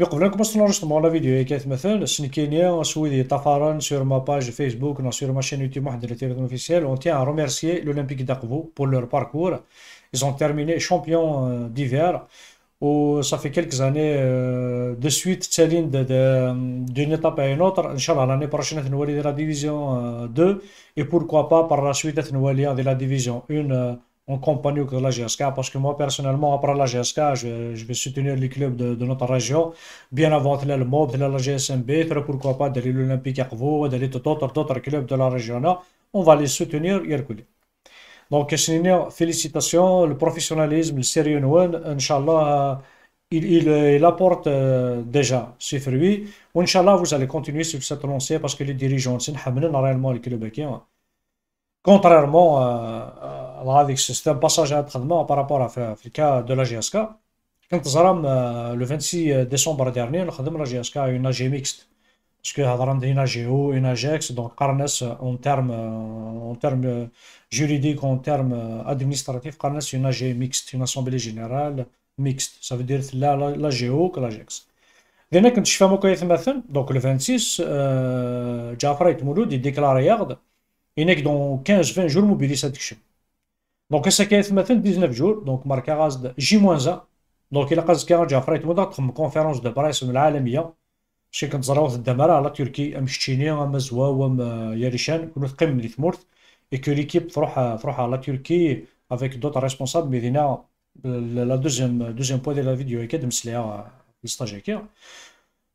Nous commençons justement la vidéo avec Methel. Ce n'est qu'il y a un sourire sur ma page Facebook, sur ma chaîne YouTube, on tient à remercier l'Olympique Dakovo pour leur parcours. Ils ont terminé champion euh, d'hiver. Ça fait quelques années euh, de suite, c'est l'une étape à une autre. Inch'Allah, l'année prochaine, nous va aller de la division 2. Euh, Et pourquoi pas, par la suite, nous va aller de la division 1 en compagnie de la GSK, parce que moi, personnellement, après la GSK, je, je vais soutenir les clubs de, notre région, bien avant le de la GSMB, pourquoi pas de l'Olympique Arvo, d'aller d'autres clubs de la région. -là. On va les soutenir, Yerkouli. Donc, félicitations, le professionnalisme, le sérieux, Inch'Allah, euh, il, il, euh, il, apporte euh, déjà ses fruits. Inch'Allah, vous allez continuer sur cette lancée parce que les dirigeants, c'est réellement le club Contrairement à c'est un passage à par rapport à l'Afrique cas de la GSK. Quand nous euh, le 26 euh, décembre dernier, l'AGSK a la GSK une AG mixte. Parce que a eu une AGO, une AGX, donc Carnes euh, en termes en juridiques, en termes administratifs, Carnes une AG mixte, une assemblée générale mixte. Ça veut dire la, la, la GO que la GX. que nous avons fait le 26, Jafra euh, il déclare y Il que 15-20 jours de دونك هسه كاين مثلا 19 جور دونك ماركا غاز جي موان زان دونك الا قاز راه فريت مودا تخم كونفيرونس دو بريس من العالميه شي كنت زراوت الدمارة على تركي ام شتيني ام زوا ام ياريشان كلو تقيم لي ثمورت اي كو ليكيب تروح تروح على تركي افيك دوت ريسبونسابل ميدينا لا دوزيام دوزيام بوا دي لا فيديو كدمس ليها لي الستاج هكا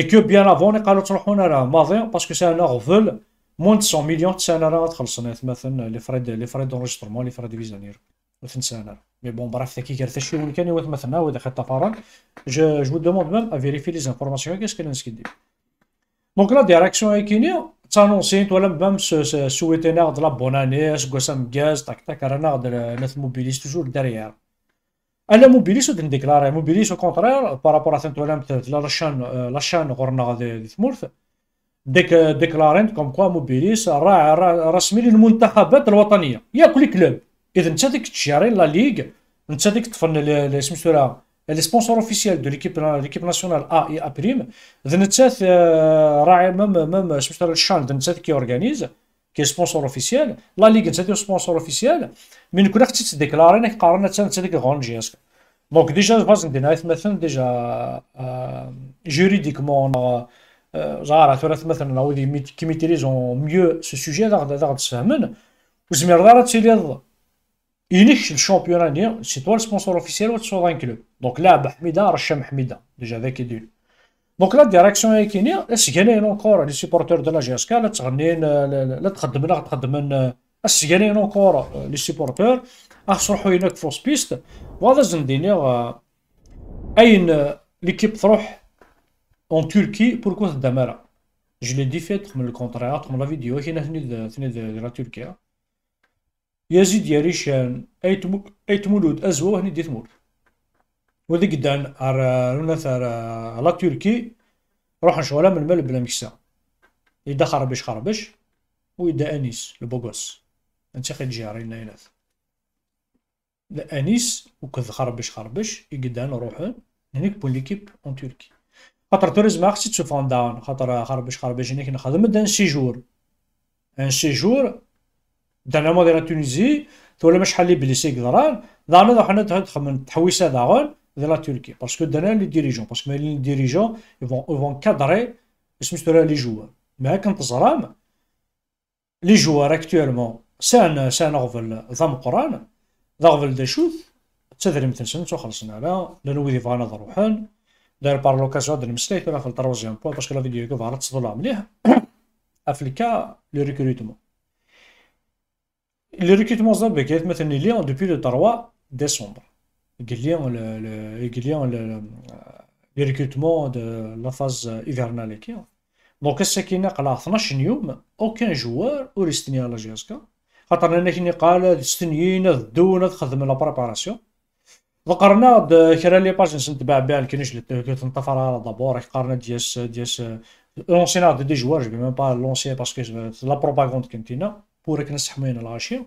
et que bien avant قالوا تروحون راه ماضي باسكو سي ان اغفل مون 900 مليون تسانا راه تخلصنا مثلا لي فريد لي فريد دونجسترمون لي فريد فيزانير وتنسانا مي بون برافو تاكي كير تشي ولي كان يوات مثلا ودا خطا بارول جو جو دوموند ميم ا فيريفي لي زانفورماسيون كاش كاين نسكي دير دونك لا ديراكسيون هي كينيا تانونسيت ولا ميم سويتينا غد لا بون اني اسكو سام كاز تاك تاك رانا غد ناس موبيليز توجور داريير الا موبيليس ودن ديكلاري او كونترير بارابور سانتولام لاشان لاشان غورنا غادي ثمورث ديك ديكلارين كوم كوا موبيليس راعي رسمي للمنتخبات الوطنيه يا كل كلوب اذا انت ديك تشاري لا ليغ انت ديك تفن سميتو لها لي سبونسور اوفيسيال دو ليكيب ليكيب ناسيونال ا اي ا بريم اذا انت راعي مام مام سميتو الشان اذا انت كي اورغانيز كاين سبونسور اوفيسيال لا ليغ انت سبونسور اوفيسيال من كنا خصك تديكلاري انك قارنا انت ديك غونجياسك دونك ديجا باز ندينا مثلا ديجا جوريديكمون زعما ثلاث مثلا وذي كي ميتريزون ميو سو سوجي هذا غادي تساهمن وزمير غير تيلي ينش الشامبيون سي توا السبونسور اوفيسيال وتصوض ان كلوب دونك لاعب حميده رشام حميده ديجا هذاك يدير دونك لا ديريكسيون هي كاينه السجانين اونكور لي سيبورتور دو لا جي اس كا لا تغنين لا تخدم لا تخدم اونكور لي سيبورتور اخص روحو هناك في بيست وهذا زنديني اين ليكيب تروح اون تركي بوركو تدمرها جو لي دي فيت من الكونتريا تخدم لا فيديو هنا ثني ثني لا تركيا يزيد ايت ايتمولود ازوا هني دي تمولد ودي قدان ار ار لا تركي روح نشغلها من المال بلا مكسا يدا خربش خربش ويدا انيس البوغوس انت خي تجي راه يناث انيس وكذ خربش خربش يقدان روحن هنيك بون ليكيب اون تركي خاطر توريزم خاص تشوفون داون خاطر خربش خربش هنيك نخدم دان سيجور ان سيجور دانا لا تونيزي تولا حالي بلي سيك قدران دانا حنا تخمن تحويسه داغون de la Turquie. Parce que derrière les dirigeants, parce que les dirigeants, ils vont, cadrer les joueurs. Mais quand Zaram, les joueurs actuellement, c'est un, c'est un orvel coran d'orvel des choses, تدري par l'occasion لا نوذي بار لوكاسيون ولا في مليح recrutement, le 3 décembre. les recrutements de la phase hivernale. Donc, c'est qu'il دونك a pas 12 يوم aucun جوار au Restini à خاطر انا كي قال ستنيين دون تخدم لا بريباراسيون ذكرنا كرا لي باج نتبع بها الكنيش تنطفر على دابور قارنا ديال دياس لونسينا دي جوار جو ميم با لونسي باسكو لا بروباغوند كنتينا بورك نسحمين العشيه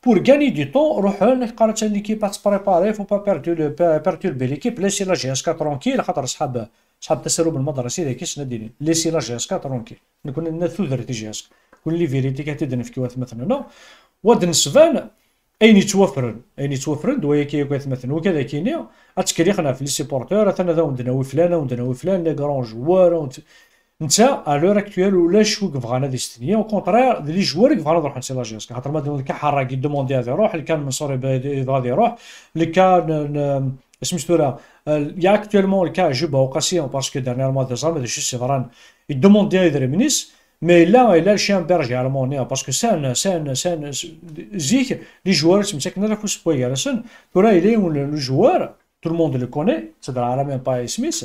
pour gagner du temps, l'équipe à se با il ne faut pas perturber l'équipe, laisser la ترونكيل خاطر صحاب التسرب المدرسي ذاك السنه ديالي ليسي لا جي اس كا نكون كنا نثو درتي جي اس كل لي فيريتي كتدن في كواث مثلا نو واد نسفان اين يتوفر اين يتوفرن دوايا كي كواث مثلا وكذا كينيا خنا في لي سيبورتور انا ذا وندناوي فلان وندناوي فلان لي غرون جوار انت الور اكتويال ولا شوك بغانا هذه السنيه وكونترير لي جوارك بغانا نروحو نسير لاجيرس خاطر ما اللي كان حراك يدوموندي هذا يروح اللي كان منصوري غادي يروح اللي كان اسمش تورا يا اكتويلمون الكا جوبا وقاسيون باسكو دانييرمون ديزارم هذا الشيء سي فران يدوموندي يدري منيس مي لا الا شان بيرجي المونيا باسكو سان سان سان زيك لي جوار تمسكنا لا فوسبويا راسن تورا الي لو جوار تو الموند لو كوني تدرى على ميم با سميث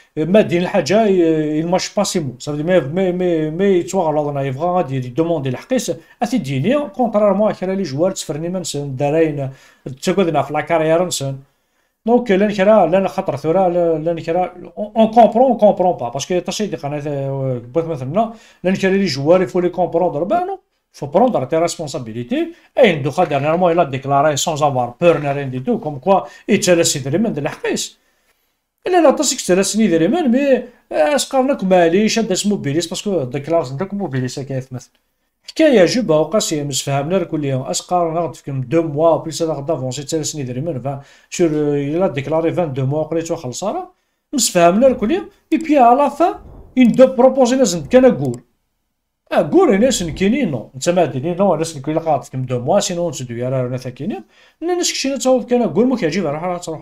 ما دين الحاجه il ماش باسيبل صافي mots مي مي مي mais mais mais mais tu vois الله نايفغا يدوموندي الحقيس اتيديني كونترارمون كرا لي جوار تفرني ما نسن دارين تكودنا في لا كارير نسن دونك لان كرا لان خطر ثورا لان كرا اون كومبرون اون كومبرون با باسكو تاشي دي قناه بوث مثلنا لان كرا لي جوار يفو لي كومبروندر بانو فو faut prendre tes responsabilités. Et Ndouka, dernièrement, il a déclaré sans avoir peur ni rien du tout, comme quoi il te laisse de l'Aqis. الا لا aṭas ترى سني ديري مان مي اش آه، akk maɛlic ad اسمو بيليس باسكو pasku dak laɣzen d akk mobilis akken حكايه جبهه وقاسي مسفهمنا كل يوم اسقار غد فيكم دو موا بليس غد افونسي ترى سنين ديري فان شور الا ديكلاري 22 موا قريت وخلص راه مسفهمنا كل يوم اي بي على فا ان دو بروبوزي لازم كان اقول اقول انا سنكيني نو انت ما ديني نو انا سنكيني قاعد فيكم دو موا سينو نسدو يا راه انا ثاكيني انا نسكشينا تاول كان اقول مو راه راه تروح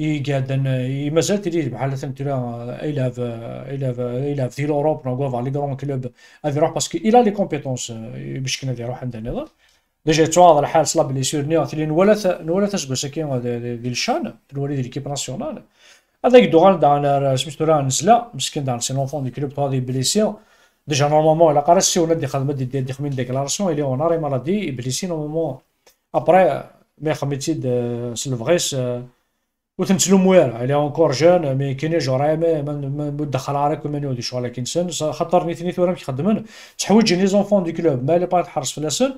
اي قاعد اي مازال تري بحال تنتلا اي لاف اي لاف في اوروب نوقف على لي غران كلوب هذا يروح باسكو الى لي كومبيتونس باش كنا يروح عند النظام ديجا تو تواضع الحال صلا بلي سور نيا تلي نولا نولا تسبس كي ديال الشان تنولي ديال ليكيب ناسيونال هذاك دوغان دان سميتو راه نزله مسكين دان سي لونفون دي كلوب هذه بليسي ديجا نورمالمون الا قرا السي ولا دي خدمه دي ديال ديخمين ديكلاراسيون الي اوناري مالادي بليسي نورمالمون ابري مي خميتي سلفغيس وتنسلم والو على اونكور جون مي كاينش مي ما ندخل عليك وما نودي شغل سن خاطر نيتني ثورا كيخدمن تحوج لي زونفون دي كلوب مالي باغي تحرس في لاسن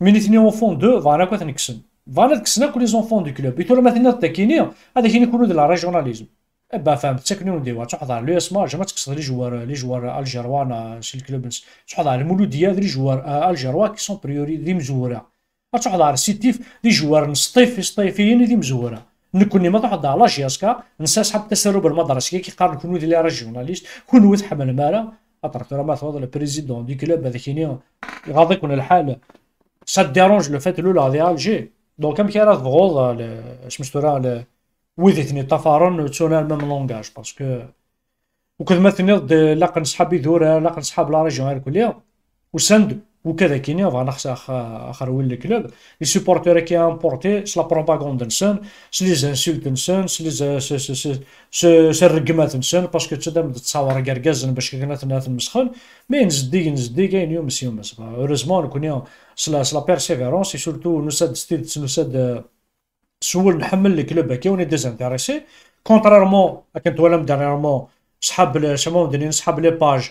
مي نيتني اونفون دو فانا كو تنكسن فانا تكسنا كل لي زونفون دي كلوب بيتو مثلا تكيني هذا كاين يكونوا ديال ريجوناليزم ابا فهمت دي ديوا تحضر لو اس مارج ما تكسر لي جوار لي جوار الجيروانا شي الكلوب تحضر المولوديه ديال جوار الجيروا كي سون بريوري دي مزوره تحضر سيتيف دي جوار نصطيف سطيفيين دي مزوره نكوني ما تحض على جياسكا نسى صحاب التسرب المدرسي كيقارن كونو اللي راه جورناليست كونو تحمل مالا خاطر راه ما تفضل البريزيدون دي كلوب هذاك غادي يكون الحال سا ديرونج لو فات لولا هذه الجي دونك كي راه اش سميتو راه ويدي ثني طفارون تسونا الميم لونغاج باسكو وكذا ما ثني لاقن صحابي ذورا لاقن صحاب لا ريجيون الكليه وسندو وكذا كيني فانا اخر وين الكلوب لي سوبورتور كي امبورتي س لا بروباغوند نسون س لي زانسولت نسون سي لي س الرقمات نسون باسكو تشدم تصاور كركاز باش كنا تنات مسخن مي نزدي نزدي كاين يومس يومس يوم كوني اوروزمون لا سلا لا بيرسيفيرونس سورتو نوساد ستيل نوساد سول نحمل الكلوب كي وني ديزانتيريسي كونترارمون كنت ولا دانيرمون صحاب شمون دني نسحب لي باج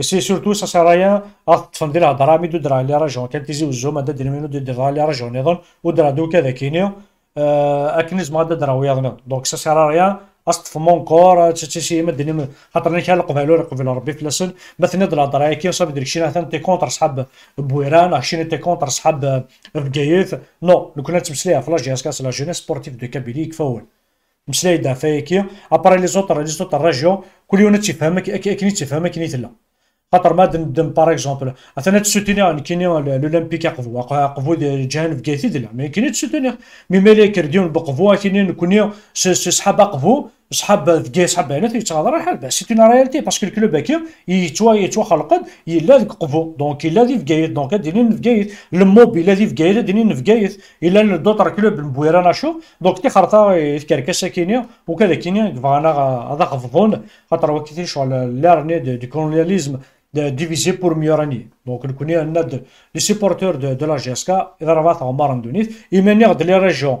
سي سورتو سا سير رايا تطفن ندير هضره مي دودرا اللي راجعون كان تيزي وزوم هذا دير مينو دودرا اللي راجعون نظن ودرا دوكا ذا كينيو اكن زعما هذا درا ويا دونك سا سير رايا اصطف مونكور تشي مدني خاطر كان القبالو قبل ربي فلاسن مثلا ضل هضره كي صاب ديك شي مثلا تي كونتر صحاب بويران شي تي كونتر صحاب بكايث نو لو كنا تمسليها في لاجياس كاس لا جونيس سبورتيف دو كابيلي كفاول مسلاي دافايا كي لي زوطر لي زوطر راجيون كل يوم تيفهمك اكني تيفهمك كني خاطر ما دم باغ اكزومبل انا تسوتيني كيني الاولمبيك يقفوا يقفوا جان في كيثي دلا مي كيني تسوتيني مي مالي كرديون بقفوا كيني نكوني صحاب قفوا صحاب في سحاب صحاب هنا تيتهضر الحال بس سيتي رياليتي باسكو الكلوب هاكي يتوا يتوا الا يلا قفوا دونك الا ذي في كايت دونك ديني في كايت الموب الا ذي في كايت دينين في كايت الا دوطر كلوب بويرا ناشو دونك تي خرطا يتكركس كيني وكذا كيني فانا هذا خفضون خاطر وكيتي شغل لا دي كولونياليزم divisé diviser pour mieux Donc, Donc, nous connaissons les supporters de, de la GSK, ils ont en il et manière de les région.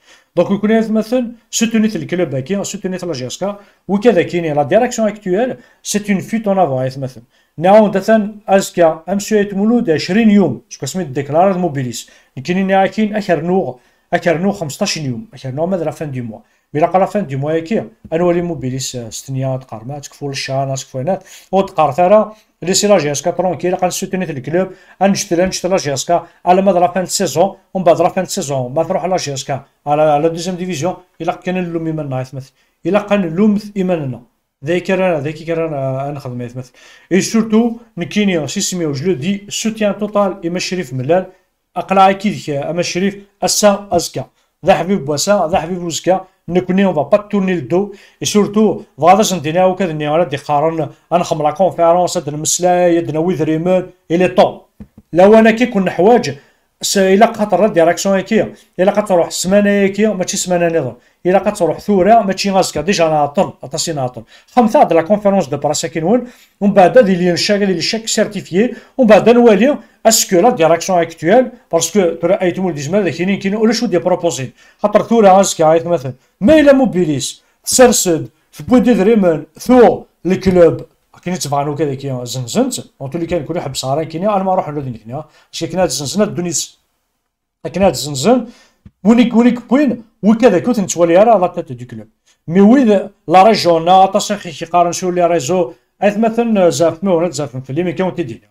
دونك يكون لازم مثلا soutenir الكلوب هكا soutenir لا جيسكا وكذا كاين لا ديريكسيون اكتويل سيت اون فوت اون افون مثلا نعاود مثلا ازكا امسيو مولود 20 يوم شكون سميت ديكلارات موبيليس كاينين كاين اكرنوغ اكرنوغ 15 يوم اكرنوغ ماذا لا فان دو موا مي لا فان دي موا كي ولي موبيليس ستنيات قرمات تكفو للشانات تكفو او وتقار ثرا لي سي لا جي اس كا ترونكيل غنسوتوني في الكلوب غنشتي نشتي لا جي اس على مدى لافان سيزون ومن بعد لافان سيزون ما تروح لا جي اسكا على لا دوزيام ديفيزيون الا كان ايمان ايماننا مثل الا كان اللوم ايماننا ذيك رانا ذيك رانا نخدم مثل اي سورتو سيمي سيسميو جلو دي سوتيان توتال ايما شريف ملال اقلع اكيد اما شريف اسا ازكا ذا حبيب بوسا ذا حبيب وزكا نكوني اون با تورني الدو اي سورتو فغاداش ندينا وكاد ني راه ديخارن انخمر لا كونفيرونس هاد مسلاي هاد ويذريمون الي طون لو انا كي كون نحواج الا خاطر الديريكسيون هيكيا الا تروح السمانه هيكيا ماشي سمانه نظام الا تروح ثوره ماشي غازكا ديجا ناطر اتاسي ناطر خمسه هاد لا كونفيرونس دو براسا كينون ومن بعد دي لي شاك لي شاك سيرتيفيي ومن بعد نوالي اسكو لا ديريكسيون اكتويل باسكو ترى اي تمول ديجما كاينين كاينين ولا شو دي بروبوزي خاطر ثوره غازكا مثلا ما الا موبيليس سرسد في بودي دريمن ثو الكلوب كاين تبعنو كذا كي زنزنت اون تو لي كان كل حب صارين كيني انا ما نروح نودني هنا شي كنا زنزنت دونيس كنا زنزن ونيك ونيك بوين وكذا كنت نتولي راه لا تيت دو كلوب مي وي لا ريجون اطاس اخي كي قارن شو لي ريزو اث مثلا زاف مو ولا زاف في لي مي كون تيدي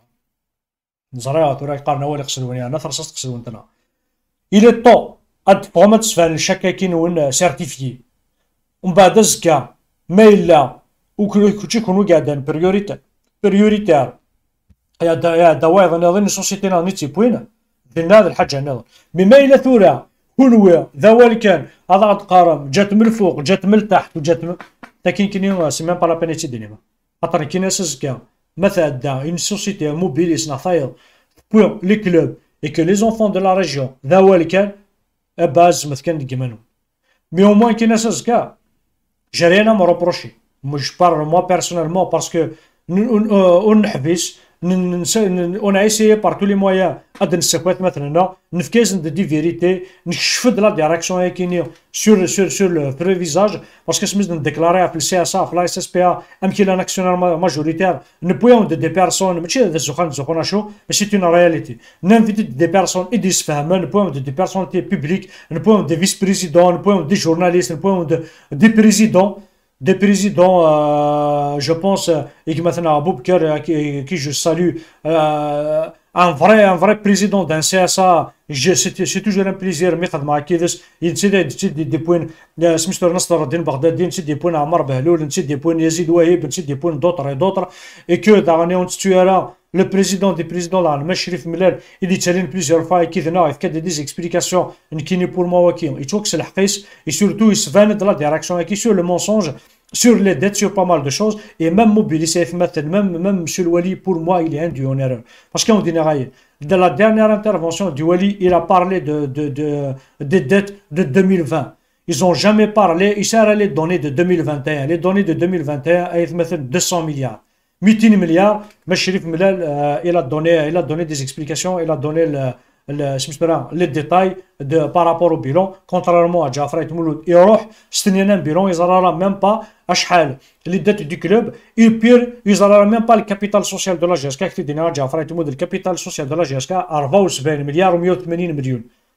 نزرعوا ترى قارنا ولا قسلوني انا ترصص قسلون تنا الى طو اد فورمات فان شكاكين ون سيرتيفيي ومن بعد زكا ما الا وكل قاعدين بريوريتي بريوريتير يا دا يا دوايض نظن سوسيتينا نيتي بوينا درنا هذا الحاجه نظن بما الى ثورة كنوي ذوال كان هذا قارم جات من الفوق جات من التحت وجات من لكن كاين سي ميم با لا بين تيدينيما خاطر كاين ناس زكا مثلا دا اون سوسيتي موبيليس نافايل بور لي كلوب اي كو لي زونفون دو لا ريجيون ذوال كان باز مثلا كان ديما مي او موان كاين ناس زكا مروبروشي Moi, je parle moi personnellement parce que euh, on a essayé par tous les moyens ah, de maintenant de dire vérité de la direction sur, sur, sur le visage parce que nous déclaré à le CSA à la SSPA même qu'il a un actionnaire majoritaire nous pouvons des personnes mais c'est une réalité nous invitons des personnes et des nous pouvons des personnalités publiques nous pouvons des vice-présidents nous pouvons des journalistes nous pouvons des présidents des présidents, euh, je pense, et qui maintenant Aboub, qui, qui je salue, euh, un vrai, un vrai président d'un CSA, c'est toujours un plaisir, Mikhad Maakidis, il s'est dit des points, euh, Mr. Nasruddin Baghdadi, il des points Amar Bahloul, il des points Yazid Wahib, il des points d'autres et d'autres, et que dans on se là, le président des présidents, là, le il dit plusieurs fois, et qu'il y a des explications, qui pour moi, il trouve que c'est la et surtout, il se vanne de la direction, et qui sur le mensonge, sur les dettes, sur pas mal de choses, et même mobiliser, même, même M. Wali, pour moi, il est induit en erreur. Parce qu'on dit, dans la dernière intervention du Wali, il a parlé de, de, de, des dettes de 2020. Ils n'ont jamais parlé, Ils sert les données de 2021. Les données de 2021, à 200 milliards. 200 milliards, mais Sherif euh, il, a donné, il a donné des explications, il a donné le, les détails de, par rapport au bilan, contrairement à Jafra et Mouloud. Il roh, pas un bilan, ils n'auront même pas Ashhal, les dettes du club, et pire, ils n'auront même pas le capital social de la GSK, qui est Jafra Mouloud, le capital social de la GSK, 20 milliards ou 180 millions.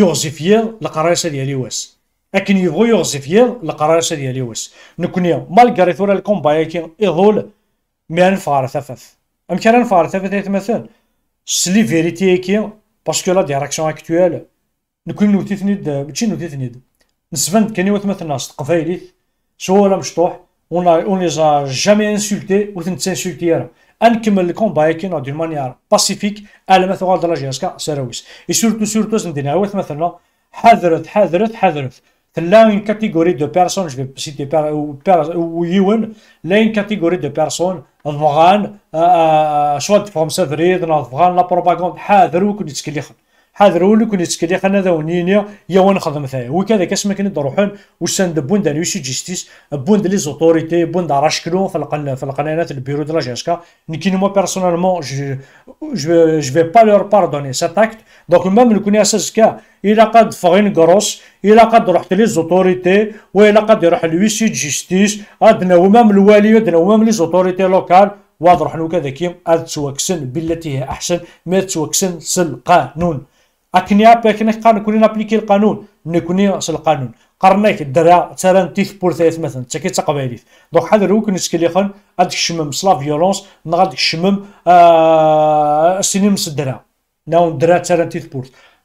يغزف يغ القراشة ديالي واس اكن يبغوا يغزف يغ القراشة ديالي واس نكوني مالغري ثورا الكومباي كي يغول مي نفار ثفف ام كان ثفف مثلا سلي فيريتي كي باسكو لا ديراكسيون اكتويل نكون نوتي ثنيد ماشي نوتي ثنيد نسفند كاني وثمثلنا قفايليت شو ولا مشطوح اون لي جا جامي انسولتي وثنت انسولتي نكمل لكم بايكين دون مانيير باسيفيك على ما لا جيسكا سيرويس اي سورتو سورتو سندينا واث مثلا حذرت حذرت حذرت آه، آه، آه، لا كاتيغوري كاتيجوري دو بيرسون جو سيتي ويون لا اون كاتيجوري دو بيرسون افغان سوا فهم سافريد افغان لا بروباغاند حاذر وكن يتسكليخن حاذر ولو كون يتسكلي خلنا ذا ونينيا يا نخدم ثاي وكذا كاس ما كان نروحون وسان بوند لو سي جيستيس بوند لي زوتوريتي بوند راشكلو في القناه في القناه البيرو دو لا جاسكا نكين مو بيرسونيلمون جو جو في با لور باردوني سات اكت دونك ميم لو كوني ياسكا الى قد فغين كروس الى قد رحت لي زوتوريتي والا قد يروح لو جيستيس ادنا ومام الوالي ادنا ومام لي زوتوريتي لوكال واضح نوكا ذاكي اد تسوكسن بالتي هي احسن ما تسوكسن سل قانون اكنيا باكنا قانون كوني نابليكي القانون نكوني اصل القانون قرنيك الدرا تران تيث بورثيث مثلا تاكي تقبايلي دونك حاضر هو كنسكلي خن غادي الشمم سلا فيولونس غادي الشمم آه سيني مس الدرا ناون درا تران تيث بورث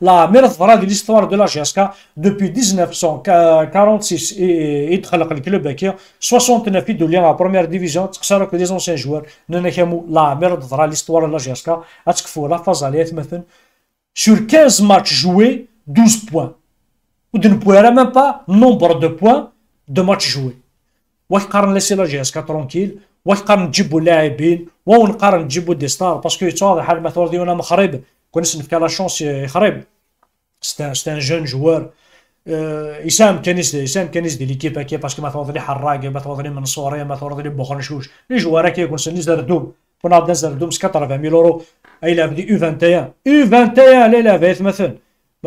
La merde fera de l'histoire de la GSK depuis 1946 et il le 69 de lien à première division. C'est que des anciens joueurs la merde de l'histoire de la GSK. que ce qu'il faut la Fazali sur 15 matchs joués, 12 points vous ne pouvez même pas nombre de points de matchs joués. Ouais, car laisser la GSK tranquille. Ouais, car on dit pour les ou on car on dit des stars parce que tu vois, le de la a un كونس كان لا شونس يخرب سي ان جون جوار يسام كانيس يسام كانيس دي ليكيب هكا باسكو ما تفضلي حراق ما تفضلي منصوري ما تفضلي بوخنشوش لي جوار هكا يكون سن زردوم كنا عندنا زردوم 80 ميل اورو اي لاعب دي او 21 او 21 لي لاعب مثلا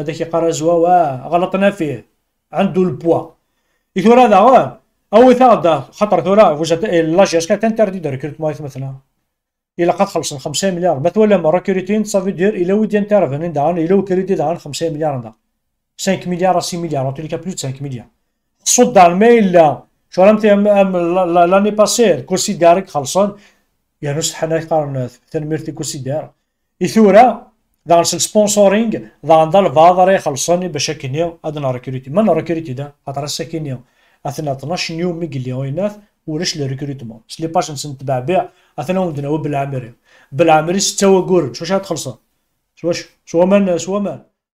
كي قرا زوا واه غلطنا فيه عنده البوا يثور هذا واه او ثادا خطر ثورا وجدت لا جي اس كانت انتردي ريكروتمون يتمثلها الى قد خلصنا 5 مليار ما تولى مره كريتين صافي دير الى ودي انت راه انترفين دعان الى وكريتي دعان 5 مليار دا 5 مليار 6 مليار اون توليكا بلوس 5 مليار خصو دار ما الا شو راه رمتي لاني باسي الكرسي دارك خلصان يا يعني سبحان قارن تنميرتي كرسي دار اثوره دار سبونسورينغ دار دار فاضري خلصاني باش كنيو ادنا ريكريتي من ريكريتي دا خاطر ساكنيو اثنا 12 يوم ميقلي ريكروتمون سي لي باش نتبع بها اثنا ودنا وبالعامري بالعامري ستة وقورد شو شحال خلصه شواش شو مان شو مان